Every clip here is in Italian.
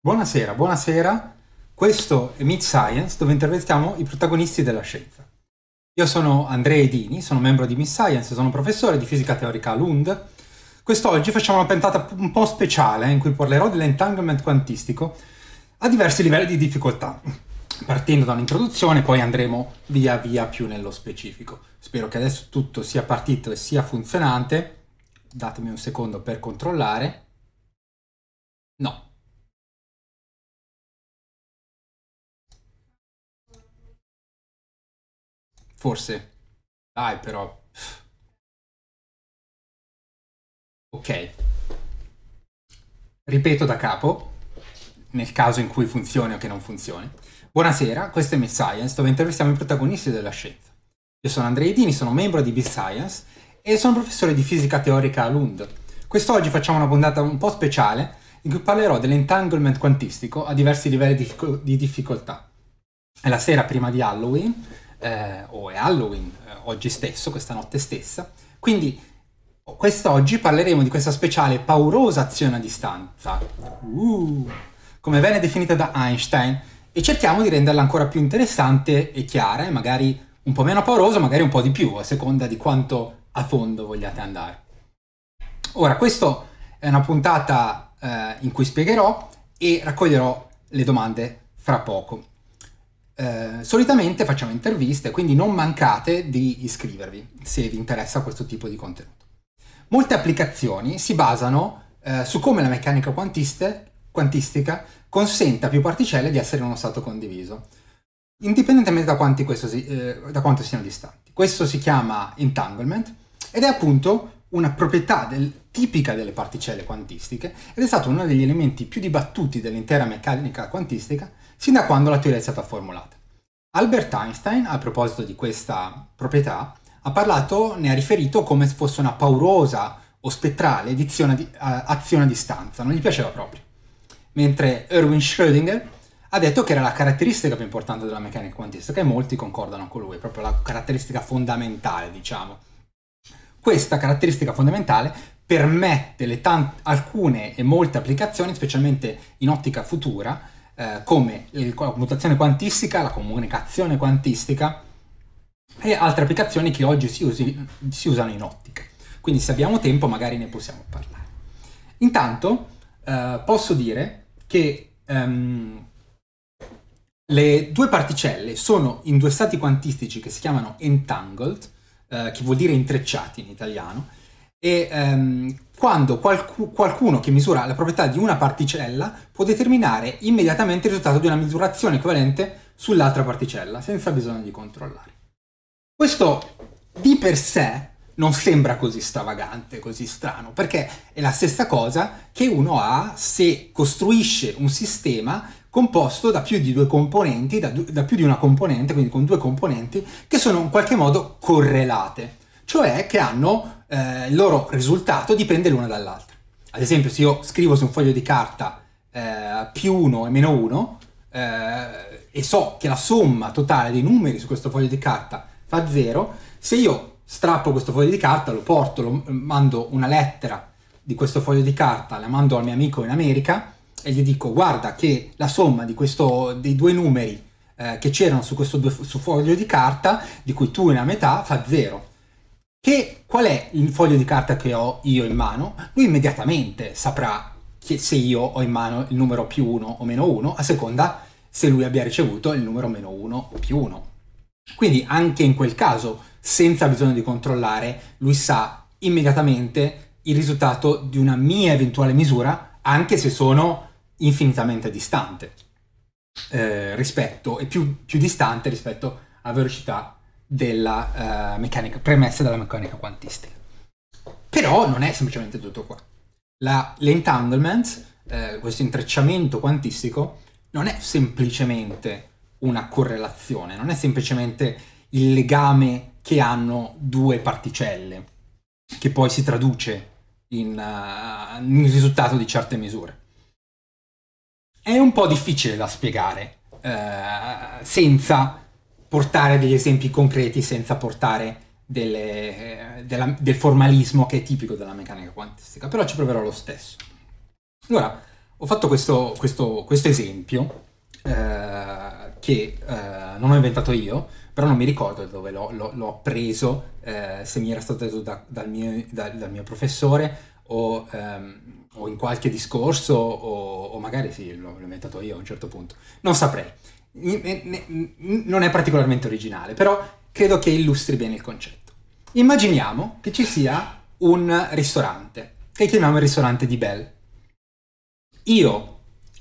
Buonasera, buonasera. Questo è Meet Science dove intervistiamo i protagonisti della scienza. Io sono Andrea Edini, sono membro di Meet Science, sono professore di fisica teorica a Lund. Quest'oggi facciamo una puntata un po' speciale in cui parlerò dell'entanglement quantistico a diversi livelli di difficoltà. Partendo da un'introduzione, poi andremo via via più nello specifico. Spero che adesso tutto sia partito e sia funzionante. Datemi un secondo per controllare. No, Forse. Dai, però. Ok. Ripeto da capo, nel caso in cui funzioni o che non funzioni. Buonasera, questo è Miss Science, dove intervistiamo i protagonisti della scienza. Io sono Andrei Dini, sono membro di Miss Science e sono professore di fisica teorica a Lund. Quest'oggi facciamo una puntata un po' speciale in cui parlerò dell'entanglement quantistico a diversi livelli di difficoltà. È la sera prima di Halloween eh, o è Halloween eh, oggi stesso, questa notte stessa. Quindi quest'oggi parleremo di questa speciale paurosa azione a distanza, uh, come venne definita da Einstein, e cerchiamo di renderla ancora più interessante e chiara, e magari un po' meno paurosa, magari un po' di più, a seconda di quanto a fondo vogliate andare. Ora, questa è una puntata eh, in cui spiegherò e raccoglierò le domande fra poco. Eh, solitamente facciamo interviste, quindi non mancate di iscrivervi se vi interessa questo tipo di contenuto. Molte applicazioni si basano eh, su come la meccanica quantistica consenta a più particelle di essere in uno stato condiviso, indipendentemente da, questo, eh, da quanto siano distanti. Questo si chiama entanglement ed è appunto una proprietà del, tipica delle particelle quantistiche ed è stato uno degli elementi più dibattuti dell'intera meccanica quantistica sin da quando la teoria è stata formulata. Albert Einstein, a proposito di questa proprietà, ha parlato, ne ha riferito come se fosse una paurosa o spettrale di, eh, azione a distanza, non gli piaceva proprio. Mentre Erwin Schrödinger ha detto che era la caratteristica più importante della meccanica quantistica e molti concordano con lui, proprio la caratteristica fondamentale, diciamo. Questa caratteristica fondamentale permette tante, alcune e molte applicazioni, specialmente in ottica futura, eh, come la computazione quantistica, la comunicazione quantistica e altre applicazioni che oggi si, usi, si usano in ottica. Quindi se abbiamo tempo magari ne possiamo parlare. Intanto eh, posso dire che ehm, le due particelle sono in due stati quantistici che si chiamano entangled, eh, che vuol dire intrecciati in italiano, e ehm, quando qualcu- qualcuno che misura la proprietà di una particella può determinare immediatamente il risultato di una misurazione equivalente sull'altra particella senza bisogno di controllare. Questo di per sé non sembra così stravagante, così strano, perché è la stessa cosa che uno ha se costruisce un sistema composto da più di due componenti, da, da, più di una componente, quindi con due componenti che sono in qualche modo correlate, cioè che hanno eh, il loro risultato dipende l'una dall'altra. Ad esempio, se io scrivo su un foglio di carta eh, più 1 e meno 1 eh, e so che la somma totale dei numeri su questo foglio di carta fa 0, se io strappo questo foglio di carta, lo porto, lo, mando una lettera di questo foglio di carta, la mando al mio amico in America e gli dico guarda che la somma questo, dei due numeri eh, che c'erano su questo due, su foglio di carta, di cui tu ne hai metà, fa 0. Che qual è il foglio di carta che ho io in mano, lui immediatamente saprà se io ho in mano il numero più 1 o meno 1, a seconda se lui abbia ricevuto il numero meno 1 o più 1. Quindi anche in quel caso, senza bisogno di controllare, lui sa immediatamente il risultato di una mia eventuale misura, anche se sono infinitamente distante eh, rispetto, e più, più distante rispetto a velocità della uh, meccanica, premesse della meccanica quantistica. Però non è semplicemente tutto qua. La, l'entanglement, eh, questo intrecciamento quantistico, non è semplicemente una correlazione, non è semplicemente il legame che hanno due particelle, che poi si traduce in, uh, in risultato di certe misure. È un po' difficile da spiegare eh, senza portare degli esempi concreti senza portare delle, eh, della, del formalismo che è tipico della meccanica quantistica, però ci proverò lo stesso. Allora, ho fatto questo, questo, questo esempio eh, che eh, non ho inventato io, però non mi ricordo dove l'ho, l'ho, l'ho appreso, eh, se mi era stato detto da, dal, mio, da, dal, mio, professore o... Ehm, o in qualche discorso, o, o magari sì, l'ho inventato io a un certo punto, non saprei non è particolarmente originale, però credo che illustri bene il concetto. Immaginiamo che ci sia un ristorante, che chiamiamo il ristorante di Belle. Io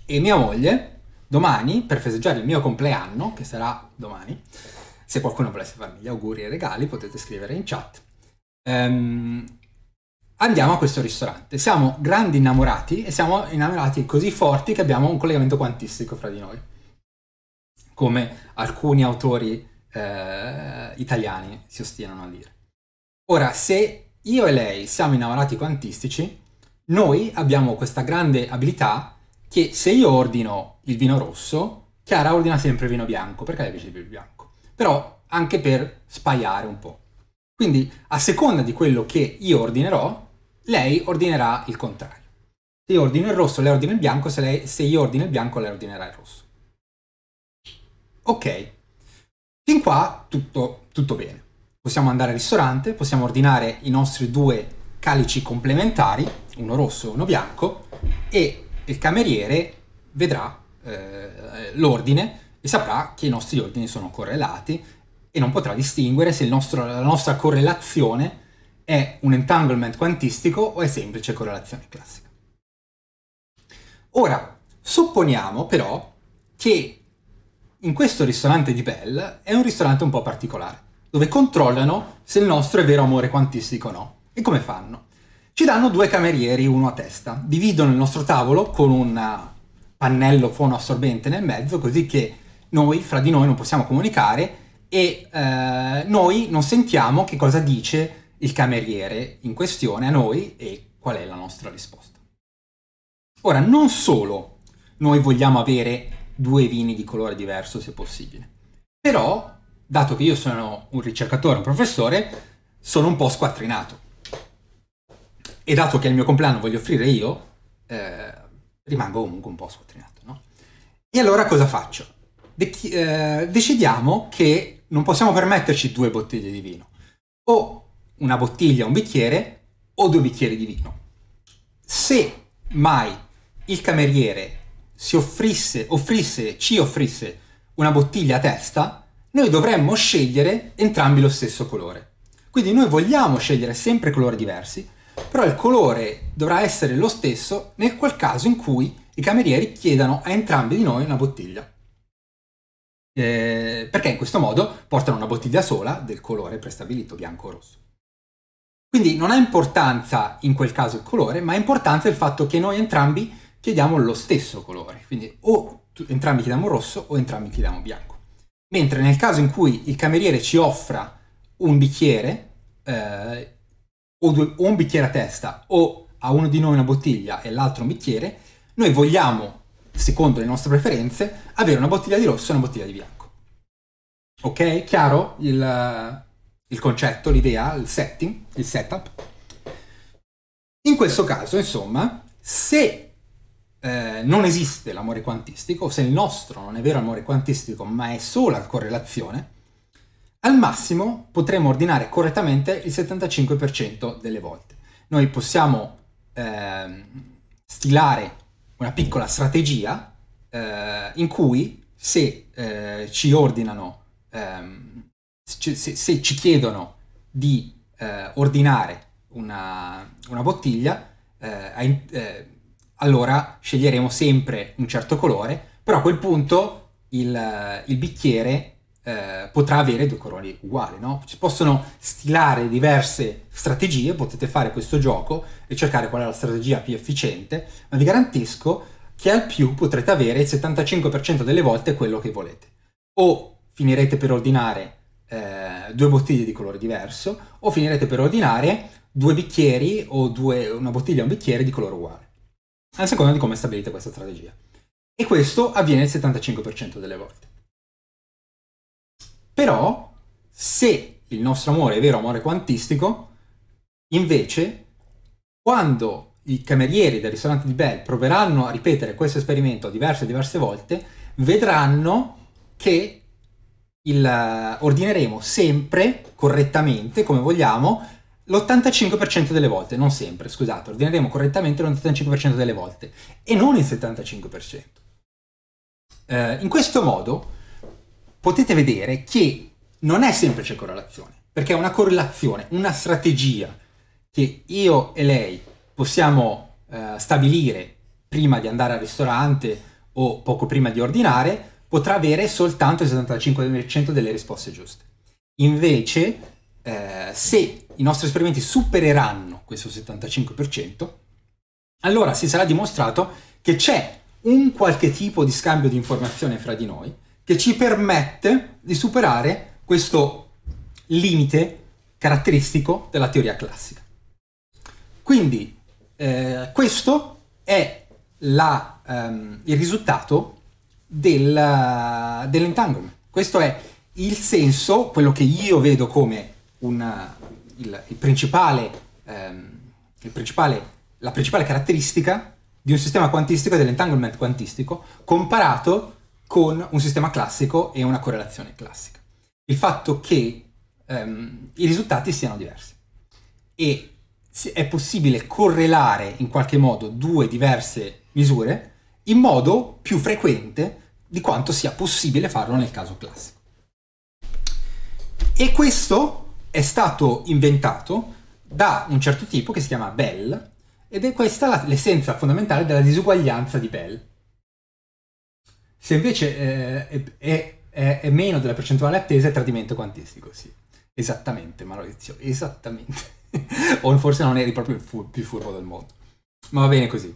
e mia moglie, domani, per festeggiare il mio compleanno, che sarà domani, se qualcuno volesse farmi gli auguri e i regali potete scrivere in chat, um, andiamo a questo ristorante. Siamo grandi innamorati e siamo innamorati così forti che abbiamo un collegamento quantistico fra di noi come alcuni autori eh, italiani si ostinano a dire. Ora, se io e lei siamo innamorati quantistici, noi abbiamo questa grande abilità che se io ordino il vino rosso, Chiara ordina sempre il vino bianco, perché le piace il vino bianco, però anche per spaiare un po'. Quindi a seconda di quello che io ordinerò, lei ordinerà il contrario. Se io ordino il rosso, lei ordina il bianco, se, lei, se io ordino il bianco, lei ordinerà il rosso. Ok, fin qua tutto, tutto bene. Possiamo andare al ristorante, possiamo ordinare i nostri due calici complementari, uno rosso e uno bianco, e il cameriere vedrà eh, l'ordine e saprà che i nostri ordini sono correlati e non potrà distinguere se nostro, la nostra correlazione è un entanglement quantistico o è semplice correlazione classica. Ora, supponiamo però che in questo ristorante di Bell è un ristorante un po' particolare, dove controllano se il nostro è vero amore quantistico o no. E come fanno? Ci danno due camerieri, uno a testa, dividono il nostro tavolo con un eh, pannello fonoassorbente nel mezzo, così che noi fra di noi non possiamo comunicare e eh, noi non sentiamo che cosa dice il cameriere in questione a noi e qual è la nostra risposta. Ora, non solo noi vogliamo avere due vini di colore diverso se possibile. Però, dato che io sono un ricercatore, un professore, sono un po' squattrinato. E dato che il mio compleanno voglio offrire io, eh, rimango comunque un po' squattrinato. No? E allora cosa faccio? De- eh, decidiamo che non possiamo permetterci due bottiglie di vino. O una bottiglia, un bicchiere, o due bicchieri di vino. Se mai il cameriere si offrisse, offrisse, ci offrisse una bottiglia a testa, noi dovremmo scegliere entrambi lo stesso colore. Quindi noi vogliamo scegliere sempre colori diversi, però il colore dovrà essere lo stesso nel qual caso in cui i camerieri chiedano a entrambi di noi una bottiglia. Eh, perché in questo modo portano una bottiglia sola del colore prestabilito, bianco o rosso. Quindi non ha importanza in quel caso il colore, ma ha importanza il fatto che noi entrambi chiediamo lo stesso colore, quindi o entrambi chiediamo rosso o entrambi chiediamo bianco. Mentre nel caso in cui il cameriere ci offra un bicchiere, eh, o, due, o un bicchiere a testa, o a uno di noi una bottiglia e l'altro un bicchiere, noi vogliamo, secondo le nostre preferenze, avere una bottiglia di rosso e una bottiglia di bianco. Ok? Chiaro il, il concetto, l'idea, il setting, il setup? In questo caso, insomma, se eh, non esiste l'amore quantistico, se il nostro non è vero amore quantistico ma è solo sola correlazione, al massimo potremo ordinare correttamente il 75% delle volte. Noi possiamo eh, stilare una piccola strategia eh, in cui se eh, ci ordinano, ehm, se, se, ci chiedono di eh, ordinare una, una bottiglia, eh, allora sceglieremo sempre un certo colore, però a quel punto il, il bicchiere eh, potrà avere due colori uguali, no? Ci possono stilare diverse strategie, potete fare questo gioco e cercare qual è la strategia più efficiente, ma vi garantisco che al più potrete avere il 75% delle volte quello che volete. O finirete per ordinare eh, due bottiglie di colore diverso, o finirete per ordinare due bicchieri o due, una bottiglia e un bicchiere di colore uguale a seconda di come stabilite questa strategia. E questo avviene il 75% delle volte. Però, se il nostro amore è vero amore quantistico, invece, quando i camerieri del ristorante di Bell proveranno a ripetere questo esperimento diverse e diverse volte, vedranno che il, eh, ordineremo sempre correttamente, come vogliamo, l'85% delle volte, non sempre, scusate, ordineremo correttamente l'85% delle volte e non il 75%. Eh, in questo modo potete vedere che non è semplice correlazione, perché è una correlazione, una strategia che io e lei possiamo eh, stabilire prima di andare al ristorante o poco prima di ordinare, potrà avere soltanto il 75% delle risposte giuste. Invece, eh, se i nostri esperimenti supereranno questo 75%, allora si sarà dimostrato che c'è un qualche tipo di scambio di informazione fra di noi che ci permette di superare questo limite caratteristico della teoria classica. Quindi eh, questo è la, ehm, il risultato del, dell'entanglement. Questo è il senso, quello che io vedo come una, il, il principale, ehm, il principale, la principale caratteristica di un sistema quantistico è dell'entanglement quantistico comparato con un sistema classico e una correlazione classica. Il fatto che ehm, i risultati siano diversi e è possibile correlare in qualche modo due diverse misure in modo più frequente di quanto sia possibile farlo nel caso classico. E questo è stato inventato da un certo tipo che si chiama Bell ed è questa la, l'essenza fondamentale della disuguaglianza di Bell. Se invece eh, è, è, è, meno della percentuale attesa è tradimento quantistico, sì. Esattamente, Maurizio, esattamente. o forse non eri proprio il fu- più furbo del mondo. Ma va bene così.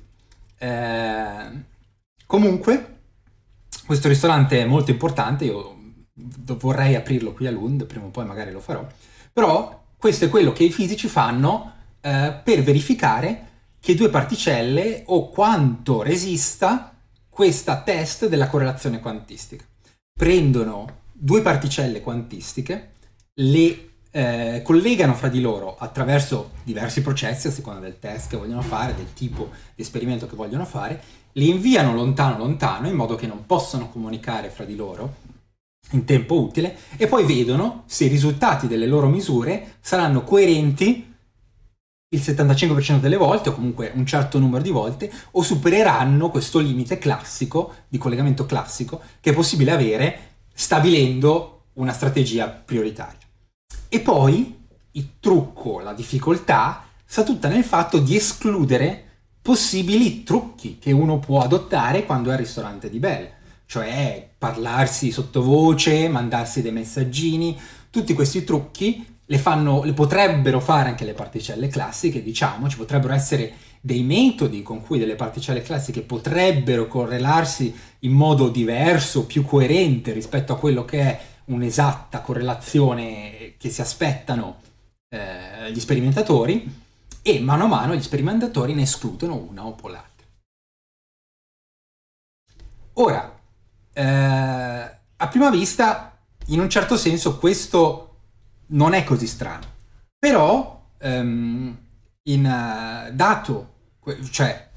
Eh, comunque, questo ristorante è molto importante, io vorrei aprirlo qui a Lund, prima o poi magari lo farò. Però questo è quello che i fisici fanno eh, per verificare che due particelle o quanto resista questa test della correlazione quantistica. Prendono due particelle quantistiche, le eh, collegano fra di loro attraverso diversi processi a seconda del test che vogliono fare, del tipo di esperimento che vogliono fare, le inviano lontano lontano in modo che non possano comunicare fra di loro in tempo utile e poi vedono se i risultati delle loro misure saranno coerenti il 75% delle volte o comunque un certo numero di volte o supereranno questo limite classico di collegamento classico che è possibile avere stabilendo una strategia prioritaria. E poi il trucco, la difficoltà sta tutta nel fatto di escludere possibili trucchi che uno può adottare quando è al ristorante di Bell cioè parlarsi sottovoce, mandarsi dei messaggini, tutti questi trucchi le, fanno, le potrebbero fare anche le particelle classiche, diciamo, ci potrebbero essere dei metodi con cui delle particelle classiche potrebbero correlarsi in modo diverso, più coerente rispetto a quello che è un'esatta correlazione che si aspettano eh, gli sperimentatori e mano a mano gli sperimentatori ne escludono una o l'altra. Ora, eh, a prima vista, in un certo senso, questo non è così strano. Però, ehm, in, uh, dato, cioè,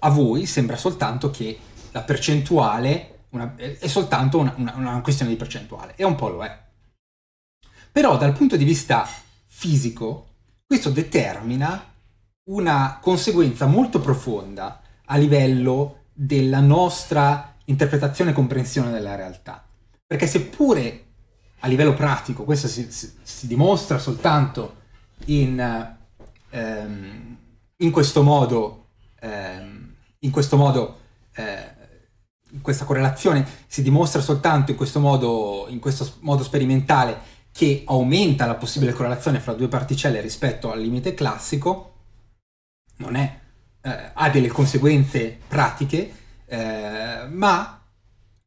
a voi sembra soltanto che la percentuale una, è soltanto una, una, una questione di percentuale, e un po' lo è. Però dal punto di vista fisico, questo determina una conseguenza molto profonda a livello della nostra interpretazione e comprensione della realtà. Perché seppure a livello pratico questo si, si, si dimostra soltanto in, ehm, in questo modo, ehm, in questo modo eh, questa correlazione si dimostra soltanto in questo, modo, in questo modo, sperimentale che aumenta la possibile correlazione fra due particelle rispetto al limite classico, non è, eh, ha delle conseguenze pratiche eh, ma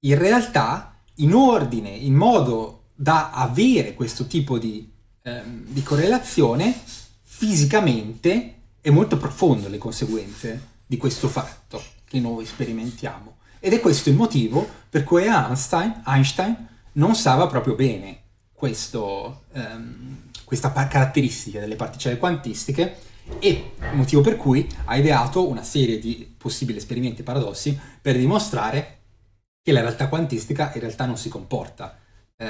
in realtà in ordine, in modo da avere questo tipo di, ehm, di correlazione, fisicamente è molto profondo le conseguenze di questo fatto che noi sperimentiamo. Ed è questo il motivo per cui Einstein, Einstein non stava proprio bene questo, ehm, questa caratteristica delle particelle quantistiche e motivo per cui ha ideato una serie di possibili esperimenti paradossi per dimostrare che la realtà quantistica in realtà non si comporta eh,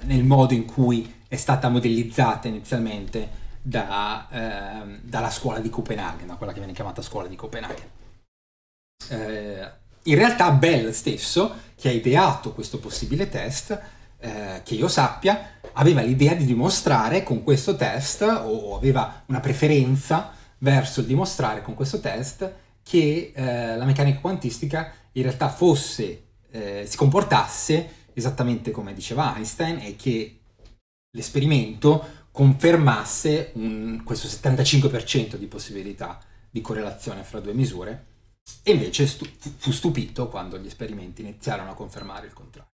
nel modo in cui è stata modellizzata inizialmente da, eh, dalla scuola di Copenaghen, quella che viene chiamata scuola di Copenaghen. Eh, in realtà Bell stesso, che ha ideato questo possibile test, eh, che io sappia, aveva l'idea di dimostrare con questo test, o aveva una preferenza verso il dimostrare con questo test, che eh, la meccanica quantistica in realtà fosse, eh, si comportasse esattamente come diceva Einstein e che l'esperimento confermasse un, questo 75% di possibilità di correlazione fra due misure e invece stu- fu stupito quando gli esperimenti iniziarono a confermare il contrario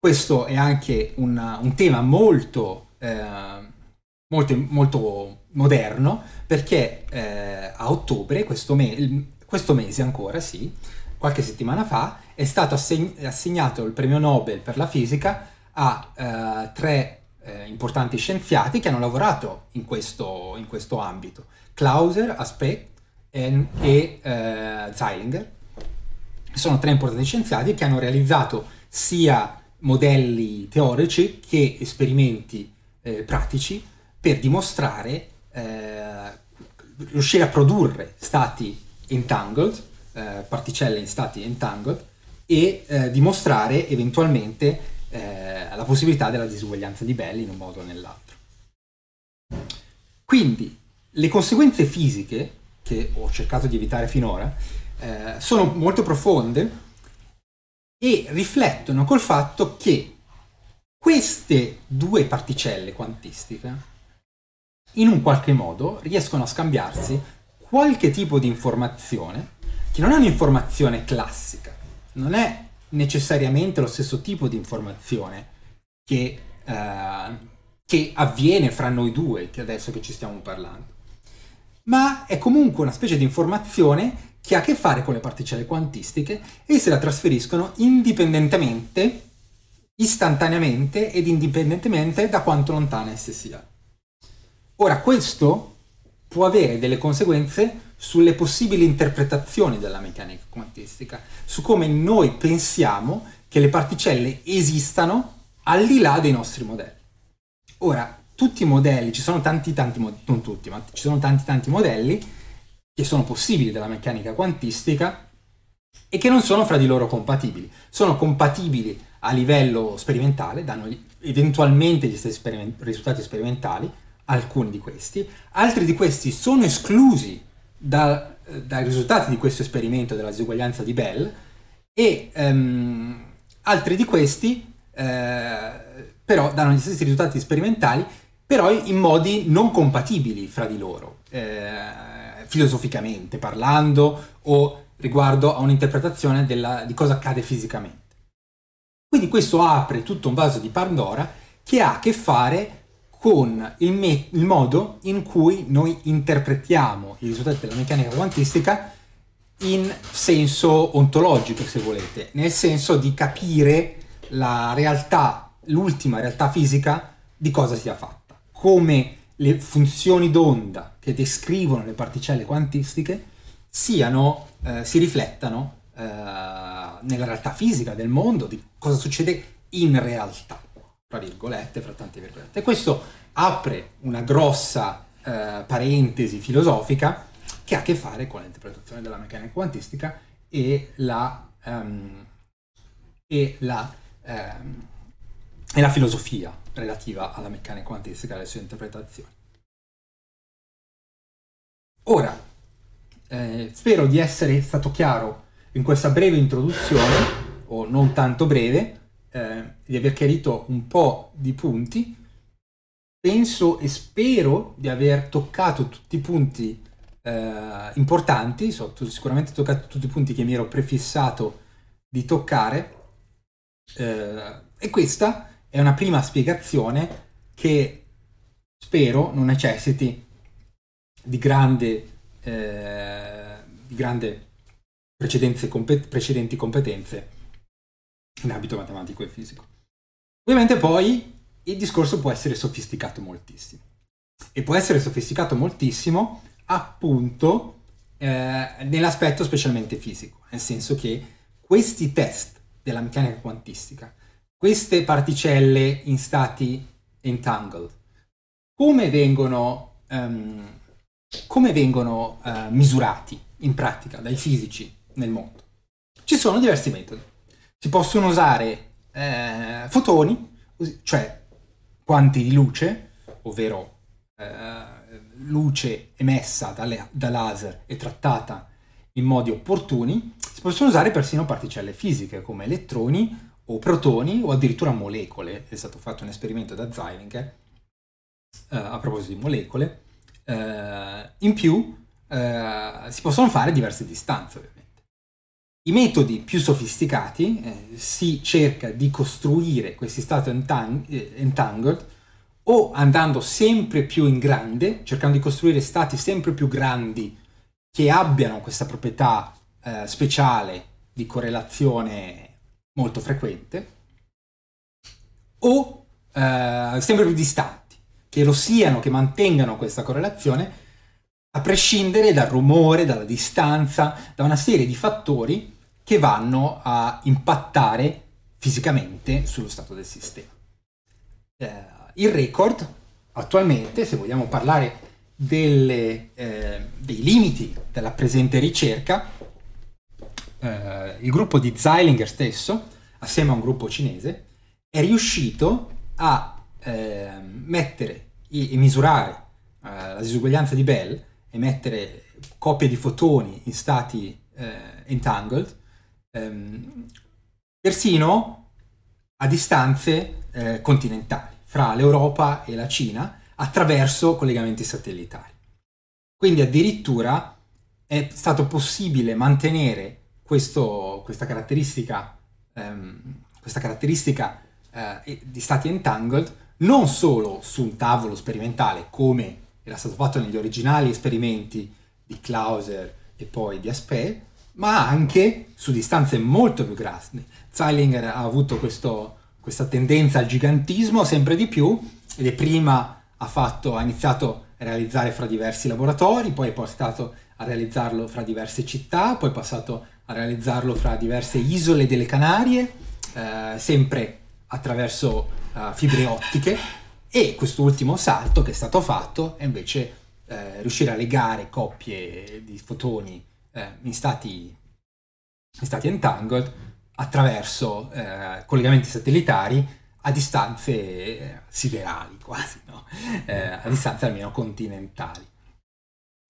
questo è anche un, un tema molto, eh, molto, molto, moderno perché eh, a ottobre, questo, me questo, mese ancora, sì, qualche settimana fa, è stato assegn assegnato il premio Nobel per la fisica a eh, tre eh, importanti scienziati che hanno lavorato in questo, in questo ambito, Clauser, Aspect e, e eh, Zeilinger. Sono tre importanti scienziati che hanno realizzato sia modelli teorici che esperimenti eh, pratici per dimostrare, eh, riuscire a produrre stati entangled, eh, particelle in stati entangled e eh, dimostrare eventualmente eh, la possibilità della disuguaglianza di Bell in un modo o nell'altro. Quindi le conseguenze fisiche, che ho cercato di evitare finora, eh, sono molto profonde e riflettono col fatto che queste due particelle quantistiche in un qualche modo riescono a scambiarsi qualche tipo di informazione che non è un'informazione classica, non è necessariamente lo stesso tipo di informazione che, eh, che avviene fra noi due, che adesso che ci stiamo parlando, ma è comunque una specie di informazione che ha a che fare con le particelle quantistiche e se la trasferiscono indipendentemente, istantaneamente ed indipendentemente da quanto lontana esse sia. Ora, questo può avere delle conseguenze sulle possibili interpretazioni della meccanica quantistica, su come noi pensiamo che le particelle esistano al di là dei nostri modelli. Ora, tutti i modelli, ci sono tanti tanti, non tutti, ma ci sono tanti tanti modelli, che sono possibili della meccanica quantistica e che non sono fra di loro compatibili. Sono compatibili a livello sperimentale, danno eventualmente gli stessi speriment risultati sperimentali, alcuni di questi, altri di questi sono esclusi da, eh, dai risultati di questo esperimento della disuguaglianza di Bell e um, altri di questi eh, però danno gli stessi risultati sperimentali, però in modi non compatibili fra di loro. Eh, filosoficamente parlando o riguardo a un'interpretazione della, di cosa accade fisicamente. Quindi questo apre tutto un vaso di Pandora che ha a che fare con il, me- il modo in cui noi interpretiamo i risultati della meccanica quantistica in senso ontologico, se volete, nel senso di capire la realtà, l'ultima realtà fisica di cosa sia fatta, come le funzioni d'onda che descrivono le particelle quantistiche siano, eh, si riflettano eh, nella realtà fisica del mondo, di cosa succede in realtà, tra virgolette, fra tante virgolette. E questo apre una grossa eh, parentesi filosofica che ha a che fare con l'interpretazione della meccanica quantistica e la, um, e la, um, e la filosofia relativa alla meccanica quantistica e alle sue interpretazioni. Ora, eh, spero di essere stato chiaro in questa breve introduzione, o non tanto breve, eh, di aver chiarito un po' di punti. Penso e spero di aver toccato tutti i punti eh, importanti, so, sicuramente ho toccato tutti i punti che mi ero prefissato di toccare. Eh, e questa è una prima spiegazione che spero non necessiti di grande, eh, di grande compet- precedenti competenze in ambito matematico e fisico. Ovviamente poi il discorso può essere sofisticato moltissimo e può essere sofisticato moltissimo appunto eh, nell'aspetto specialmente fisico, nel senso che questi test della meccanica quantistica queste particelle in stati entangled, come vengono, um, come vengono uh, misurati in pratica dai fisici nel mondo? Ci sono diversi metodi. Si possono usare eh, fotoni, cioè quanti di luce, ovvero eh, luce emessa dalle, da laser e trattata in modi opportuni, si possono usare persino particelle fisiche come elettroni o protoni o addirittura molecole. È stato fatto un esperimento da Zeilinger eh, a proposito di molecole. Eh, in più eh, si possono fare diverse distanze ovviamente. I metodi più sofisticati eh, si cerca di costruire questi stati entang eh, entangled o andando sempre più in grande, cercando di costruire stati sempre più grandi che abbiano questa proprietà eh, speciale di correlazione molto frequente, o eh, sempre più distanti, che lo siano, che mantengano questa correlazione, a prescindere dal rumore, dalla distanza, da una serie di fattori che vanno a impattare fisicamente sullo stato del sistema. Eh, il record attualmente, se vogliamo parlare delle, eh, dei limiti della presente ricerca, eh, il gruppo di Zeilinger stesso, assieme a un gruppo cinese, è riuscito a eh, mettere e misurare eh, la disuguaglianza di Bell e mettere coppie di fotoni in stati eh, entangled, ehm, persino a distanze eh, continentali, fra l'Europa e la Cina, attraverso collegamenti satellitari. Quindi addirittura è stato possibile mantenere questo, questa caratteristica, ehm, questa caratteristica eh, di stati entangled non solo su un tavolo sperimentale come era stato fatto negli originali esperimenti di Clauser e poi di Aspè, ma anche su distanze molto più grandi. Zeilinger ha avuto questo, questa tendenza al gigantismo sempre di più ed è prima ha, fatto, ha iniziato a realizzare fra diversi laboratori, poi è portato a realizzarlo fra diverse città, poi è passato a realizzarlo fra diverse isole delle Canarie, eh, sempre attraverso eh, fibre ottiche e quest'ultimo salto che è stato fatto è invece eh, riuscire a legare coppie di fotoni eh, in stati, in, stati, entangled attraverso eh, collegamenti satellitari a distanze eh, siderali quasi, no? a distanze almeno continentali.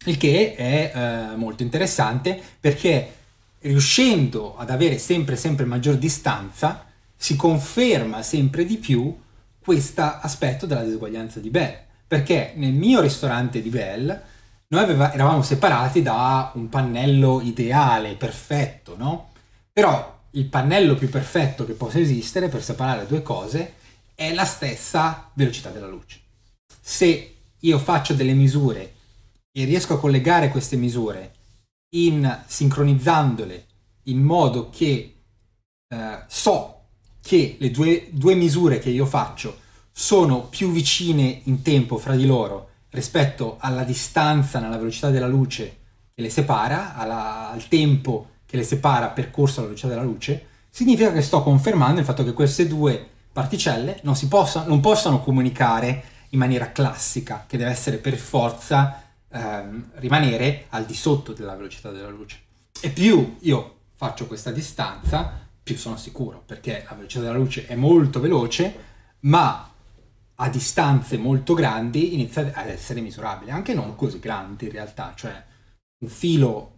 Il che è molto interessante perché riuscendo ad avere sempre sempre maggior distanza, si conferma sempre di più questo aspetto della disuguaglianza di Bell. Perché nel mio ristorante di Bell noi aveva, eravamo separati da un pannello ideale, perfetto, no? Però il pannello più perfetto che possa esistere per separare due cose è la stessa velocità della luce. Se io faccio delle misure e riesco a collegare queste misure in, sincronizzandole in modo che eh, so che le due, due misure che io faccio sono più vicine in tempo fra di loro rispetto alla distanza nella velocità della luce che le separa, alla, al tempo che le separa percorso alla velocità della luce, significa che sto confermando il fatto che queste due particelle non, si possa, non possano comunicare in maniera classica, che deve essere per forza ehm, rimanere al di sotto della velocità della luce. E più io faccio questa distanza, più sono sicuro, perché la velocità della luce è molto veloce, ma a distanze molto grandi inizia ad essere misurabile, anche non così grandi in realtà, cioè un filo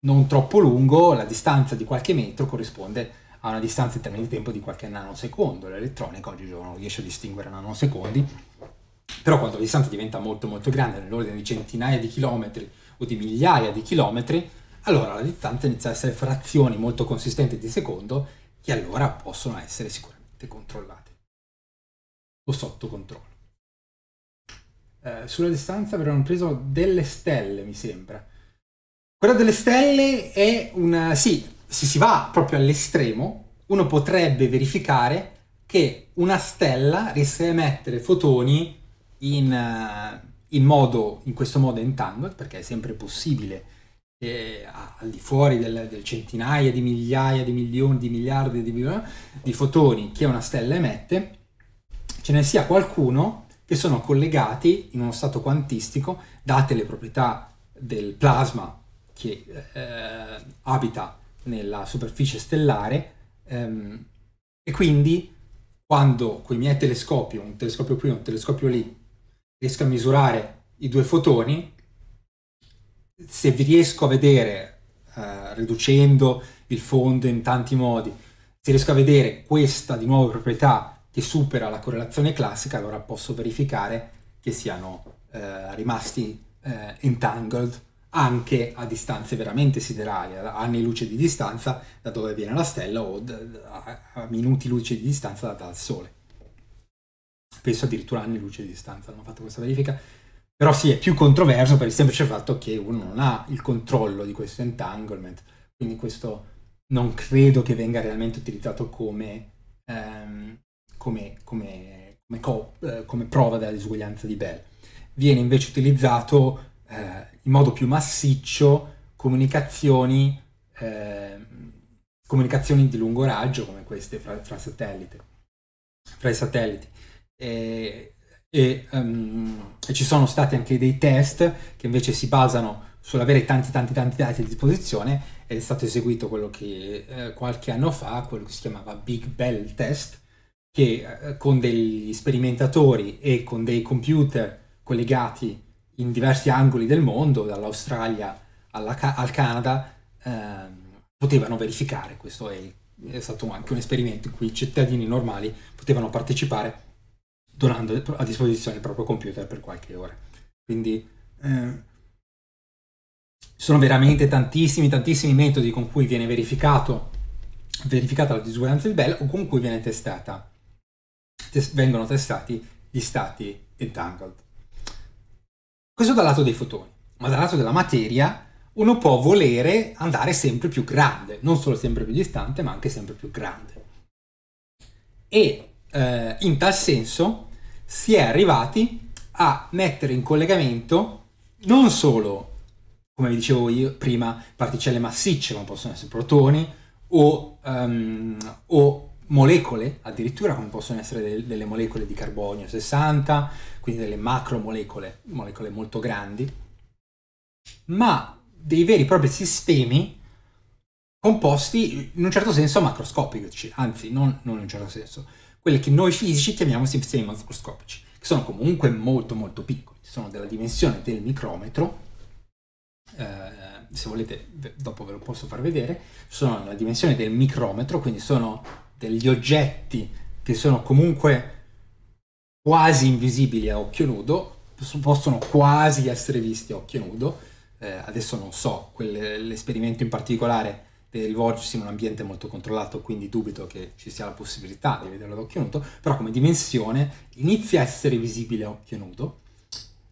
non troppo lungo, la distanza di qualche metro corrisponde a una distanza in termini di tempo di qualche nanosecondo. L'elettronica oggi non riesce a distinguere nanosecondi però quando la distanza diventa molto molto grande, nell'ordine di centinaia di chilometri o di migliaia di chilometri, allora la distanza inizia a essere frazioni molto consistenti di secondo che allora possono essere sicuramente controllate o sotto controllo. Eh, sulla distanza avranno preso delle stelle, mi sembra. Quella delle stelle è una... sì, se si va proprio all'estremo, uno potrebbe verificare che una stella riesca a emettere fotoni in, eh, in, modo, in questo modo entangled, perché è sempre possibile eh, al di fuori del, del, centinaia di migliaia di milioni di miliardi di, di fotoni che una stella emette, ce ne sia qualcuno che sono collegati in uno stato quantistico, date le proprietà del plasma che eh, abita nella superficie stellare, ehm, e quindi quando con miei telescopi, un telescopio qui, e un telescopio lì, riesco a misurare i due fotoni, se vi riesco a vedere, eh, riducendo il fondo in tanti modi, se riesco a vedere questa di nuovo proprietà che supera la correlazione classica, allora posso verificare che siano eh, rimasti eh, entangled anche a distanze veramente siderali, a anni luce di distanza da dove viene la stella o a minuti luce di distanza dal Sole penso addirittura anni luce di distanza hanno fatto questa verifica. Però sì, è più controverso per il semplice fatto che uno non ha il controllo di questo entanglement, quindi questo non credo che venga realmente utilizzato come, ehm, come, come, come, co, eh, come, prova della disuguaglianza di Bell. Viene invece utilizzato eh, in modo più massiccio comunicazioni, eh, comunicazioni di lungo raggio come queste fra, fra, satellite, fra i satelliti e, e, um, e, ci sono stati anche dei test che invece si basano sull'avere tanti tanti tanti dati a disposizione ed è stato eseguito quello che eh, qualche anno fa, quello che si chiamava Big Bell Test, che eh, con degli sperimentatori e con dei computer collegati in diversi angoli del mondo, dall'Australia ca al Canada, ehm, potevano verificare. Questo è, è, stato anche un esperimento in cui i cittadini normali potevano partecipare donando a disposizione il proprio computer per qualche ora. Quindi eh, sono veramente tantissimi, tantissimi metodi con cui viene verificata la disuguaglianza di Bell o con cui testata, test, vengono testati gli stati entangled. Questo dal lato dei fotoni, ma dal lato della materia uno può volere andare sempre più grande, non solo sempre più distante, ma anche sempre più grande. E eh, in tal senso si è arrivati a mettere in collegamento non solo, come vi dicevo io prima, particelle massicce, come possono essere protoni o, um, o molecole, addirittura come possono essere del, delle molecole di carbonio 60, quindi delle macromolecole, molecole molto grandi, ma dei veri e propri sistemi composti in un certo senso macroscopici, anzi non, non in un certo senso, quelli che noi fisici chiamiamo sistemi macroscopici, che sono comunque molto molto piccoli, sono della dimensione del micrometro, eh, se volete dopo ve lo posso far vedere, sono della dimensione del micrometro, quindi sono degli oggetti che sono comunque quasi invisibili a occhio nudo, possono quasi essere visti a occhio nudo, eh, adesso non so, l'esperimento in particolare del Vosges in un ambiente molto controllato, quindi dubito che ci sia la possibilità di vederlo ad occhio nudo, però come dimensione inizia a essere visibile a occhio nudo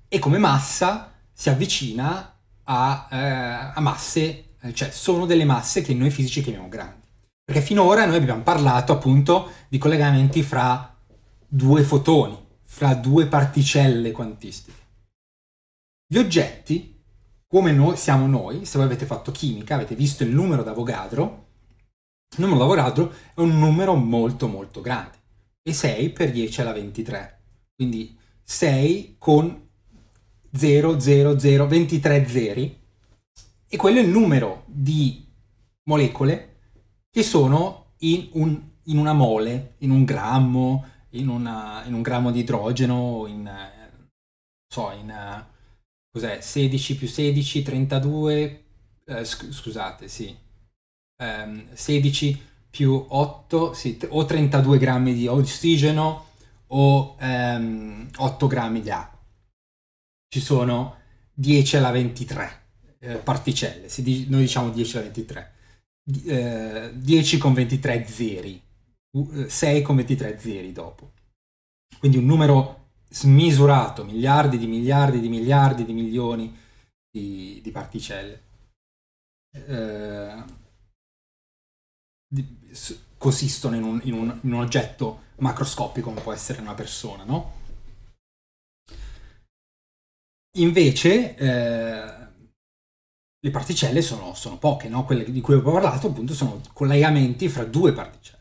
e come massa si avvicina a, eh, a masse, eh, cioè sono delle masse che noi fisici chiamiamo grandi. Perché finora noi abbiamo parlato appunto di collegamenti fra due fotoni, fra due particelle quantistiche. Gli oggetti come noi siamo noi, se voi avete fatto chimica, avete visto il numero d'Avogadro, il numero d'Avogadro è un numero molto molto grande, e 6 per 10 alla 23, quindi 6 con 0, 0, 0, 23 zeri, e quello è il numero di molecole che sono in, un, in una mole, in un grammo, in, una, in, un grammo di idrogeno, in, eh, so, in eh, cos'è, 16 più 16, 32, eh, scusate, sì, um, ehm, 16 più 8, sì, o 32 grammi di ossigeno o um, ehm, 8 grammi di acqua. Ci sono 10 alla 23 eh, particelle, di noi diciamo 10 alla 23. D eh, 10 con 23 zeri, 6 con 23 zeri dopo. Quindi un numero smisurato, miliardi di miliardi di miliardi di milioni di, di particelle. Eh, di, consistono in un, in, un, in un, oggetto macroscopico come può essere una persona, no? Invece eh, le particelle sono, sono poche, no? quelle di cui ho parlato appunto sono collegamenti fra due particelle.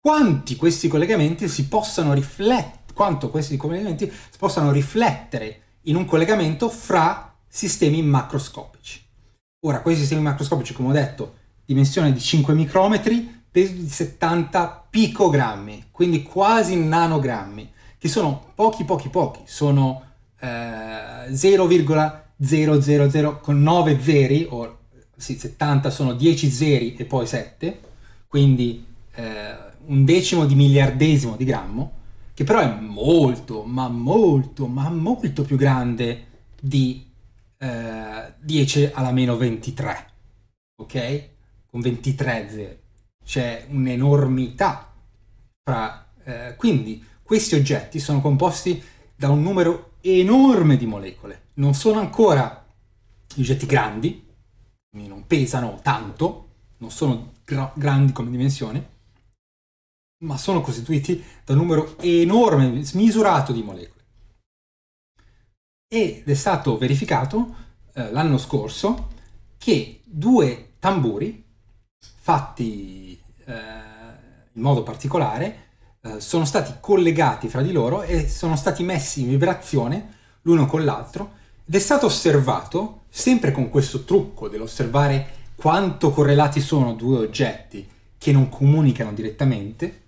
Quanti questi collegamenti si possano riflettere quanto questi collegamenti possano riflettere in un collegamento fra sistemi macroscopici. Ora, questi sistemi macroscopici, come ho detto, dimensione di 5 micrometri, peso di 70 picogrammi, quindi quasi nanogrammi, che sono pochi pochi pochi, sono eh, 0,000 con 9 zeri, o sì, 70 sono 10 zeri e poi 7, quindi eh, un decimo di miliardesimo di grammo, che però è molto, ma molto, ma molto più grande di eh, 10 alla meno 23, ok? Con 23 zeri. C'è un'enormità fra... Eh, quindi questi oggetti sono composti da un numero enorme di molecole. Non sono ancora oggetti grandi, quindi non pesano tanto, non sono gra grandi come dimensione, ma sono costituiti da un numero enorme, smisurato di molecole. Ed è stato verificato eh, l'anno scorso che due tamburi fatti eh, in modo particolare eh, sono stati collegati fra di loro e sono stati messi in vibrazione l'uno con l'altro ed è stato osservato, sempre con questo trucco dell'osservare quanto correlati sono due oggetti che non comunicano direttamente,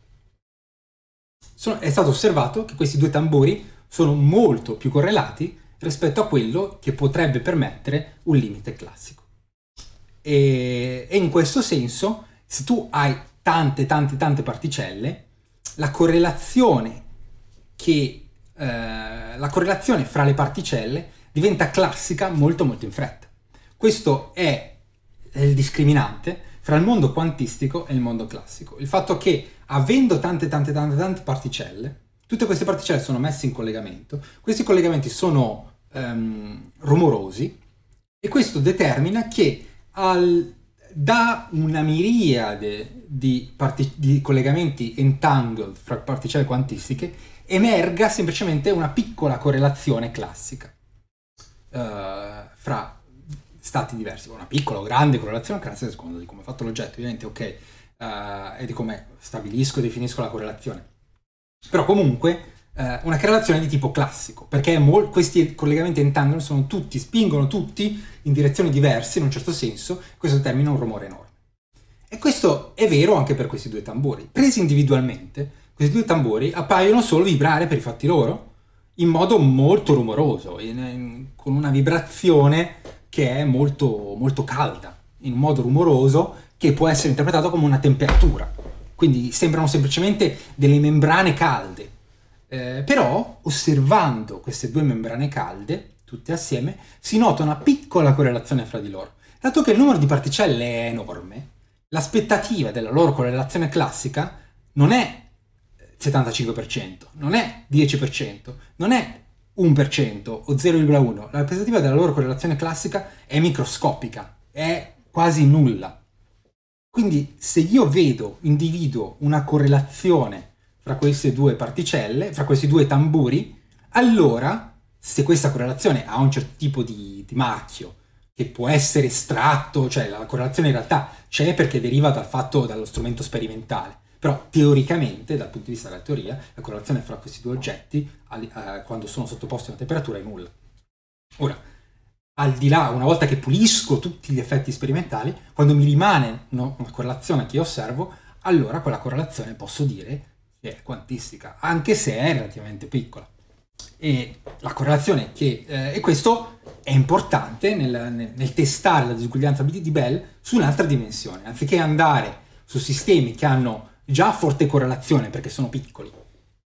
sono, è stato osservato che questi due tamburi sono molto più correlati rispetto a quello che potrebbe permettere un limite classico. E, e in questo senso, se tu hai tante, tante, tante particelle, la correlazione, che, eh, la correlazione fra le particelle diventa classica molto, molto in fretta. Questo è il discriminante fra il mondo quantistico e il mondo classico. Il fatto che avendo tante tante tante tante particelle, tutte queste particelle sono messe in collegamento, questi collegamenti sono um, rumorosi e questo determina che al, da una miriade di, parti, di collegamenti entangled fra particelle quantistiche emerga semplicemente una piccola correlazione classica uh, fra stati diversi, una piccola o grande correlazione classica secondo di come è fatto l'oggetto, ovviamente ok uh, e di come stabilisco e definisco la correlazione. Però comunque uh, una correlazione di tipo classico, perché questi collegamenti in tandem sono tutti, spingono tutti in direzioni diverse in un certo senso, questo determina un rumore enorme. E questo è vero anche per questi due tamburi. Presi individualmente, questi due tamburi appaiono solo vibrare per i fatti loro, in modo molto rumoroso, in, in, con una vibrazione che è molto, molto calda, in modo rumoroso che può essere interpretato come una temperatura. Quindi sembrano semplicemente delle membrane calde. Eh, però, osservando queste due membrane calde, tutte assieme, si nota una piccola correlazione fra di loro. Dato che il numero di particelle è enorme, l'aspettativa della loro correlazione classica non è 75%, eh, non è 10%, non è 1% o 0,1%. L'aspettativa della loro correlazione classica è microscopica, è quasi nulla. Quindi se io vedo, individuo una correlazione fra queste due particelle, fra questi due tamburi, allora se questa correlazione ha un certo tipo di, di marchio, che può essere estratto, cioè la correlazione in realtà c'è perché deriva dal fatto, dallo strumento sperimentale, però teoricamente, dal punto di vista della teoria, la correlazione fra questi due oggetti eh, quando sono sottoposti a una temperatura è nulla. Ora, al di là, una volta che pulisco tutti gli effetti sperimentali, quando mi rimane una correlazione che io osservo, allora quella correlazione posso dire che è quantistica, anche se è relativamente piccola. E la correlazione che... Eh, e questo è importante nel, nel, nel testare la disuguaglianza di Bell su un'altra dimensione, anziché andare su sistemi che hanno già forte correlazione perché sono piccoli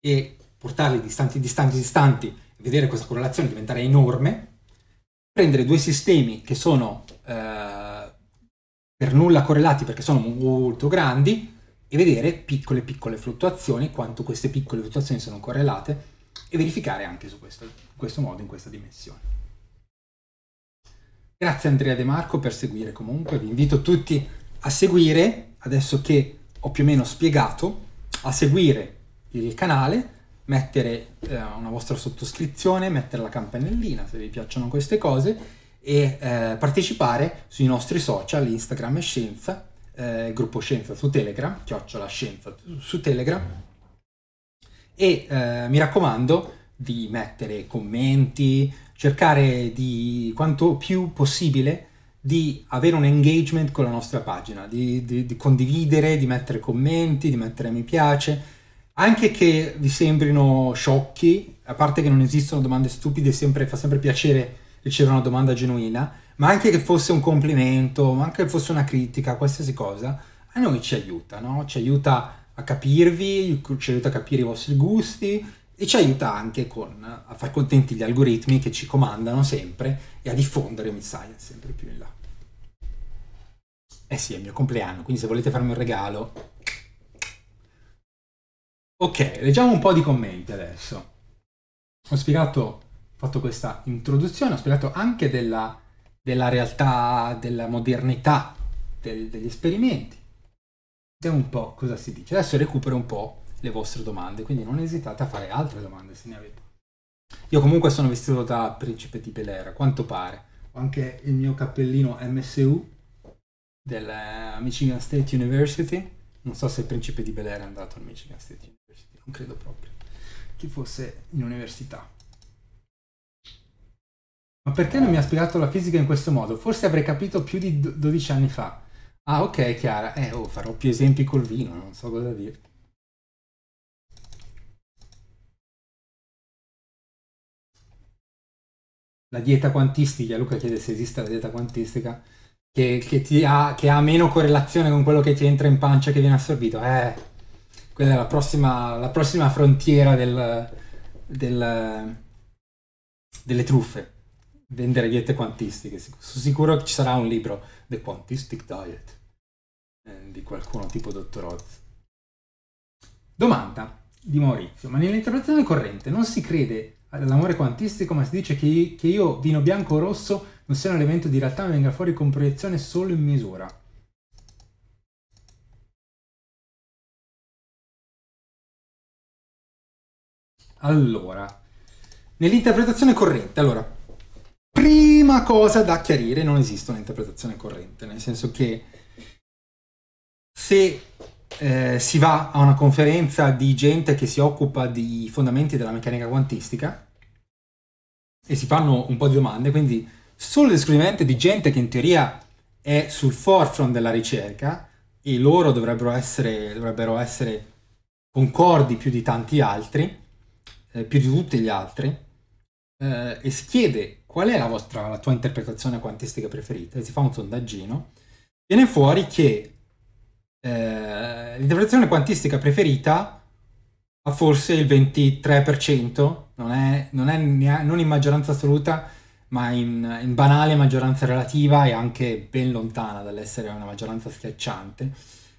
e portarli distanti, distanti, distanti, vedere questa correlazione diventare enorme, prendere due sistemi che sono eh, per nulla correlati perché sono molto grandi e vedere piccole piccole fluttuazioni, quanto queste piccole fluttuazioni sono correlate e verificare anche su questo, in questo modo, in questa dimensione. Grazie Andrea De Marco per seguire comunque, vi invito tutti a seguire, adesso che ho più o meno spiegato, a seguire il canale mettere eh, una vostra sottoscrizione, mettere la campanellina se vi piacciono queste cose e eh, partecipare sui nostri social Instagram e Scienza, eh, gruppo Scienza su Telegram, chiocciola Scienza su Telegram e eh, mi raccomando di mettere commenti, cercare di quanto più possibile di avere un engagement con la nostra pagina, di, di, di condividere, di mettere commenti, di mettere mi piace anche che vi sembrino sciocchi, a parte che non esistono domande stupide, sempre, fa sempre piacere ricevere una domanda genuina, ma anche che fosse un complimento, anche che fosse una critica, qualsiasi cosa, a noi ci aiuta, no? Ci aiuta a capirvi, ci aiuta a capire i vostri gusti e ci aiuta anche con, a far contenti gli algoritmi che ci comandano sempre e a diffondere Mid Science sempre più in là. Eh sì, è il mio compleanno, quindi se volete farmi un regalo, Ok, leggiamo un po' di commenti adesso. Ho spiegato, ho fatto questa introduzione, ho spiegato anche della, della realtà, della modernità del, degli esperimenti. Vediamo un po' cosa si dice. Adesso recupero un po' le vostre domande, quindi non esitate a fare altre domande se ne avete. Io comunque sono vestito da principe di Belera, quanto pare. Ho anche il mio cappellino MSU della eh, Michigan State University non so se il principe di Bel Air è andato al Michigan State University, non credo proprio che fosse in università. Ma perché non mi ha spiegato la fisica in questo modo? Forse avrei capito più di 12 anni fa. Ah, ok, Chiara. Eh, oh, farò più esempi col vino, non so cosa dire. La dieta quantistica, Luca chiede se esiste la dieta quantistica che, che, ha, che, ha, meno correlazione con quello che ti entra in pancia che viene assorbito. Eh, quella è la prossima, la prossima frontiera del, del, delle truffe. Vendere diete quantistiche. Sono sicuro che ci sarà un libro, The Quantistic Diet, eh, di qualcuno tipo Dottor Oz. Domanda di Maurizio. Ma nell'interpretazione corrente non si crede all'amore quantistico, ma si dice che, che io, vino bianco o rosso, non sia un elemento di realtà ma venga fuori con proiezione solo in misura. Allora, nell'interpretazione corrente, allora, prima cosa da chiarire, non esiste un'interpretazione corrente, nel senso che se eh, si va a una conferenza di gente che si occupa di fondamenti della meccanica quantistica e si fanno un po' di domande, quindi solo ed esclusivamente di gente che in teoria è sul forefront della ricerca e loro dovrebbero essere, dovrebbero essere concordi più di tanti altri, eh, più di tutti gli altri, eh, e si chiede qual è la, vostra, la tua interpretazione quantistica preferita, e si fa un sondaggino, viene fuori che eh, l'interpretazione quantistica preferita ha forse il 23%, non è, non è, non in maggioranza assoluta, ma in, in banale maggioranza relativa e anche ben lontana dall'essere una maggioranza schiacciante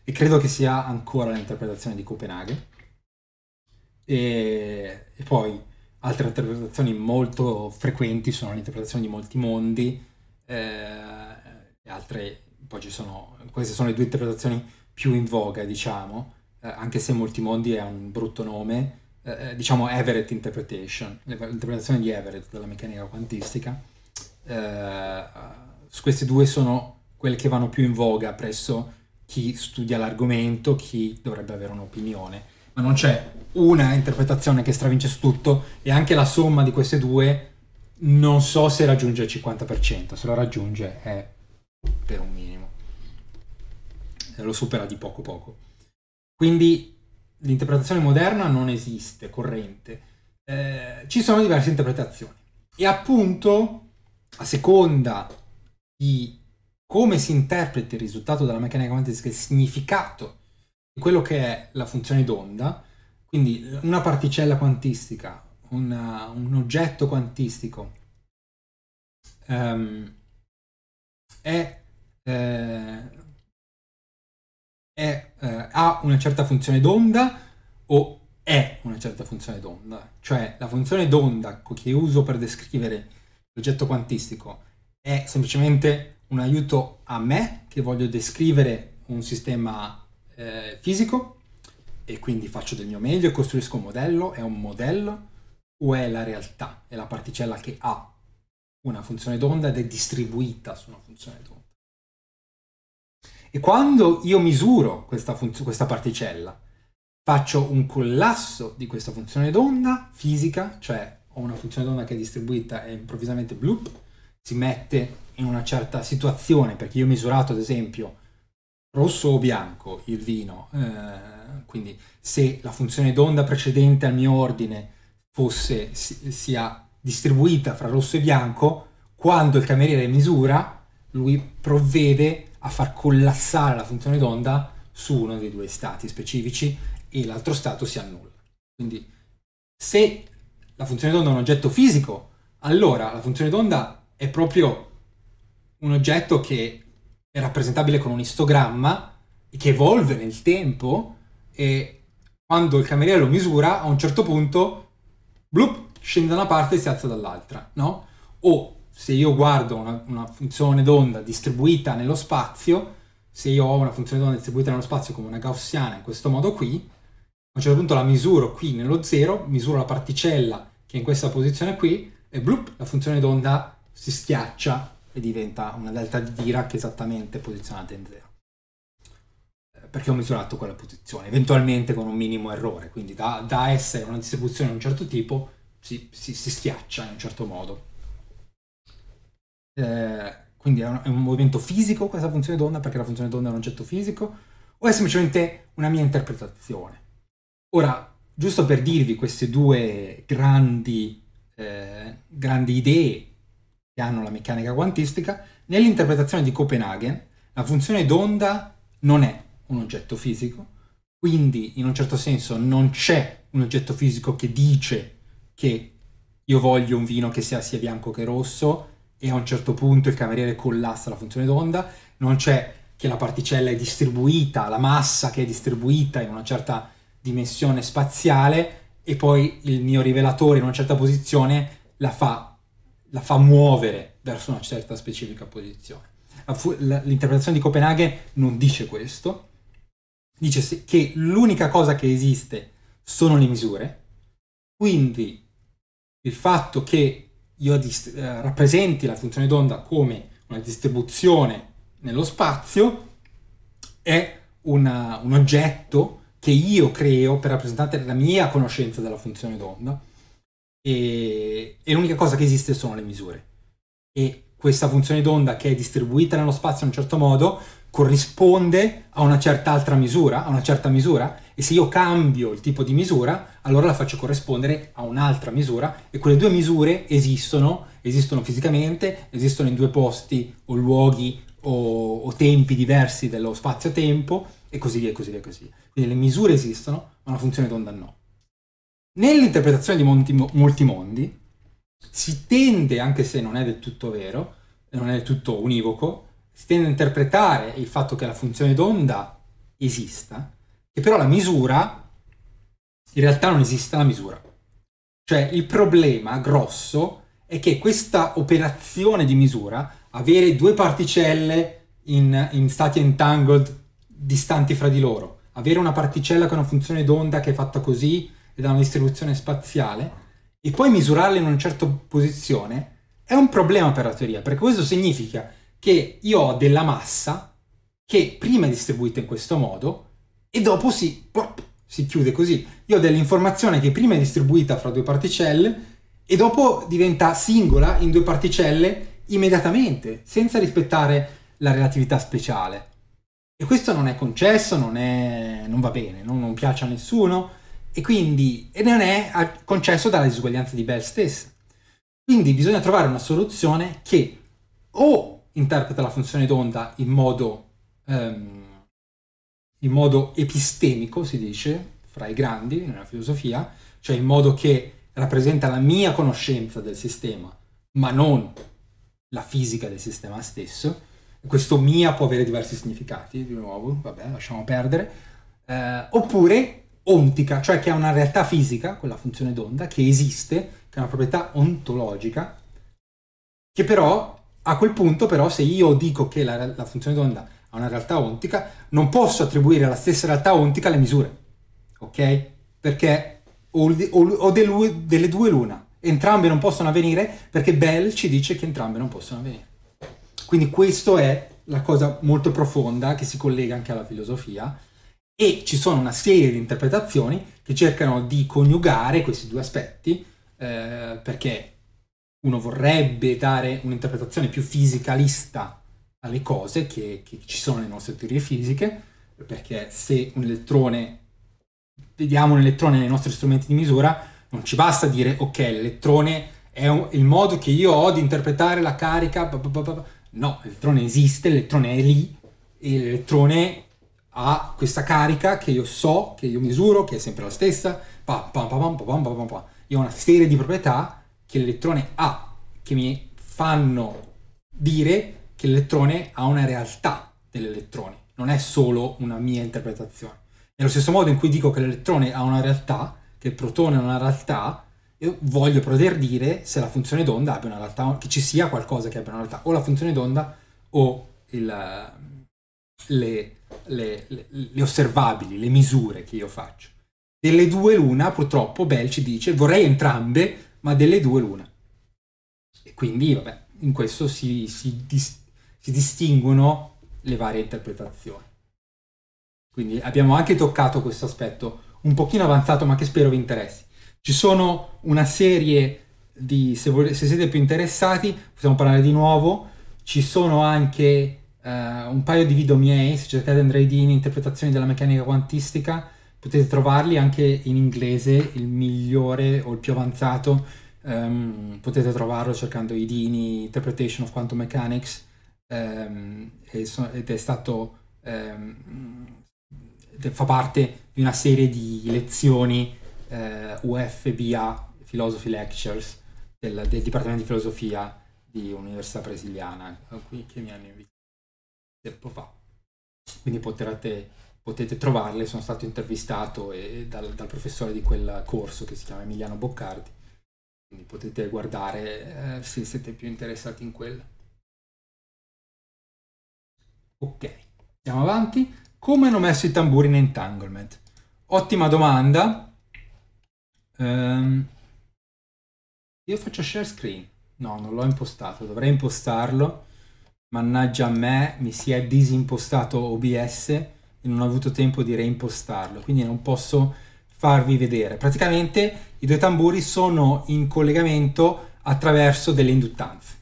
e credo che sia ancora l'interpretazione di Copenaghen. E, e, poi altre interpretazioni molto frequenti sono l'interpretazione di molti mondi, eh, altre, poi ci sono, queste sono le due interpretazioni più in voga, diciamo, eh, anche se molti mondi è un brutto nome, eh, eh, diciamo Everett Interpretation, l'interpretazione di Everett della meccanica quantistica. Eh, questi due sono quelle che vanno più in voga presso chi studia l'argomento, chi dovrebbe avere un'opinione. Ma non c'è una interpretazione che stravince su tutto e anche la somma di queste due non so se raggiunge il 50%, se lo raggiunge è per un minimo. Lo supera di poco poco. Quindi l'interpretazione moderna non esiste, corrente. Eh, ci sono diverse interpretazioni. E appunto, a seconda di come si interpreta il risultato della meccanica quantistica, il significato di quello che è la funzione d'onda, quindi una particella quantistica, una, un oggetto quantistico, um, è, eh, è eh, ha una certa funzione d'onda o è una certa funzione d'onda. Cioè la funzione d'onda che uso per descrivere l'oggetto quantistico è semplicemente un aiuto a me che voglio descrivere un sistema eh, fisico e quindi faccio del mio meglio e costruisco un modello, è un modello o è la realtà, è la particella che ha una funzione d'onda ed è distribuita su una funzione d'onda. E quando io misuro questa, funzo- questa particella, faccio un collasso di questa funzione d'onda fisica, cioè ho una funzione d'onda che è distribuita e improvvisamente bloop, si mette in una certa situazione, perché io ho misurato ad esempio rosso o bianco il vino, eh, quindi se la funzione d'onda precedente al mio ordine fosse, si, sia distribuita fra rosso e bianco, quando il cameriere misura, lui provvede a far collassare la funzione d'onda su uno dei due stati specifici e l'altro stato si annulla. Quindi se la funzione d'onda è un oggetto fisico, allora la funzione d'onda è proprio un oggetto che è rappresentabile con un istogramma e che evolve nel tempo e quando il cameriere lo misura a un certo punto blup, scende da una parte e si alza dall'altra, no? O se io guardo una, una funzione d'onda distribuita nello spazio, se io ho una funzione d'onda distribuita nello spazio come una gaussiana in questo modo qui, a un certo punto la misuro qui nello zero, misuro la particella che è in questa posizione qui e blup, la funzione d'onda si schiaccia e diventa una delta di Dirac esattamente posizionata in zero. Eh, perché ho misurato quella posizione, eventualmente con un minimo errore, quindi da, da essere una distribuzione di un certo tipo si, si, si schiaccia in un certo modo. Eh, quindi è un, è un, movimento fisico questa funzione d'onda perché la funzione d'onda è un oggetto fisico o è semplicemente una mia interpretazione. Ora, giusto per dirvi queste due grandi, eh, grandi idee che hanno la meccanica quantistica, nell'interpretazione di Copenaghen la funzione d'onda non è un oggetto fisico, quindi in un certo senso non c'è un oggetto fisico che dice che io voglio un vino che sia sia bianco che rosso, e a un certo punto il cameriere collassa la funzione d'onda, non c'è che la particella è distribuita, la massa che è distribuita in una certa dimensione spaziale e poi il mio rivelatore in una certa posizione la fa, la fa muovere verso una certa specifica posizione. L'interpretazione di Copenaghen non dice questo, dice che l'unica cosa che esiste sono le misure, quindi il fatto che io dist- eh, rappresenti la funzione d'onda come una distribuzione nello spazio, è una, un oggetto che io creo per rappresentare la mia conoscenza della funzione d'onda e, e l'unica cosa che esiste sono le misure. E questa funzione d'onda che è distribuita nello spazio in un certo modo corrisponde a una certa altra misura, a una certa misura, e se io cambio il tipo di misura, allora la faccio corrispondere a un'altra misura e quelle due misure esistono, esistono fisicamente, esistono in due posti o luoghi o, o tempi diversi dello spazio-tempo e così via, così via, così via. Quindi le misure esistono, ma la funzione d'onda no. Nell'interpretazione di molti, mondi si tende, anche se non è del tutto vero, non è del tutto univoco, si tende a interpretare il fatto che la funzione d'onda esista, che però la misura, in realtà non esiste la misura. Cioè il problema grosso è che questa operazione di misura, avere due particelle in, in stati entangled distanti fra di loro, avere una particella con una funzione d'onda che è fatta così e da una distribuzione spaziale, e poi misurarla in una certa posizione, è un problema per la teoria, perché questo significa che io ho della massa che prima è distribuita in questo modo e dopo si, plop, si chiude così. Io ho dell'informazione che prima è distribuita fra due particelle e dopo diventa singola in due particelle immediatamente, senza rispettare la relatività speciale. E questo non è concesso, non, è, non va bene, non, non, piace a nessuno e quindi e non è concesso dalla disuguaglianza di Bell stessa. Quindi bisogna trovare una soluzione che o interpreta la funzione d'onda in modo, um, in modo epistemico, si dice, fra i grandi nella filosofia, cioè in modo che rappresenta la mia conoscenza del sistema, ma non la fisica del sistema stesso. Questo mia può avere diversi significati, di nuovo, vabbè, lasciamo perdere. Eh, oppure ontica, cioè che è una realtà fisica, quella funzione d'onda, che esiste, che è una proprietà ontologica, che però a quel punto però se io dico che la, la funzione d'onda ha una realtà ontica, non posso attribuire alla stessa realtà ontica le misure, ok? Perché ho, ho, ho del, delle due l'una, entrambe non possono avvenire perché Bell ci dice che entrambe non possono avvenire. Quindi questa è la cosa molto profonda che si collega anche alla filosofia e ci sono una serie di interpretazioni che cercano di coniugare questi due aspetti eh, perché uno vorrebbe dare un'interpretazione più fisicalista alle cose che, che ci sono nelle nostre teorie fisiche, perché se un elettrone, vediamo un elettrone nei nostri strumenti di misura, non ci basta dire ok, l'elettrone è un, il modo che io ho di interpretare la carica, no, l'elettrone esiste, l'elettrone è lì e l'elettrone ha questa carica che io so, che io misuro, che è sempre la stessa, io ho una serie di proprietà che l'elettrone ha, che mi fanno dire che l'elettrone ha una realtà dell'elettrone, non è solo una mia interpretazione. Nello stesso modo in cui dico che l'elettrone ha una realtà, che il protone ha una realtà, io voglio poter dire se la funzione d'onda abbia una realtà, che ci sia qualcosa che abbia una realtà, o la funzione d'onda o il, le, le, le, le osservabili, le misure che io faccio. Delle due l'una, purtroppo, Bell ci dice, vorrei entrambe, ma delle due l'una. E quindi, vabbè, in questo si, si, dis, si distinguono le varie interpretazioni. Quindi abbiamo anche toccato questo aspetto un pochino avanzato, ma che spero vi interessi. Ci sono una serie di, se, volete, se siete più interessati, possiamo parlare di nuovo, ci sono anche uh, un paio di video miei, se cercate Andrei Dini, interpretazioni della meccanica quantistica, potete trovarli anche in inglese, il migliore o il più avanzato, um, potete trovarlo cercando Idini Interpretation of Quantum Mechanics um, ed è stato, um, fa parte di una serie di lezioni uh, eh, UFBA, Philosophy Lectures, del, del Dipartimento di Filosofia di Università Brasiliana, qui che mi hanno invitato tempo fa. Quindi potrete potete trovarle, sono stato intervistato e, dal, dal, professore di quel corso che si chiama Emiliano Boccardi, quindi potete guardare eh, se siete più interessati in quello. Ok, andiamo avanti. Come hanno messo i tamburi in entanglement? Ottima domanda. Um, io faccio share screen. No, non l'ho impostato, dovrei impostarlo. Mannaggia a me, mi si è disimpostato OBS e non ho avuto tempo di reimpostarlo, quindi non posso farvi vedere. Praticamente i due tamburi sono in collegamento attraverso delle induttanze.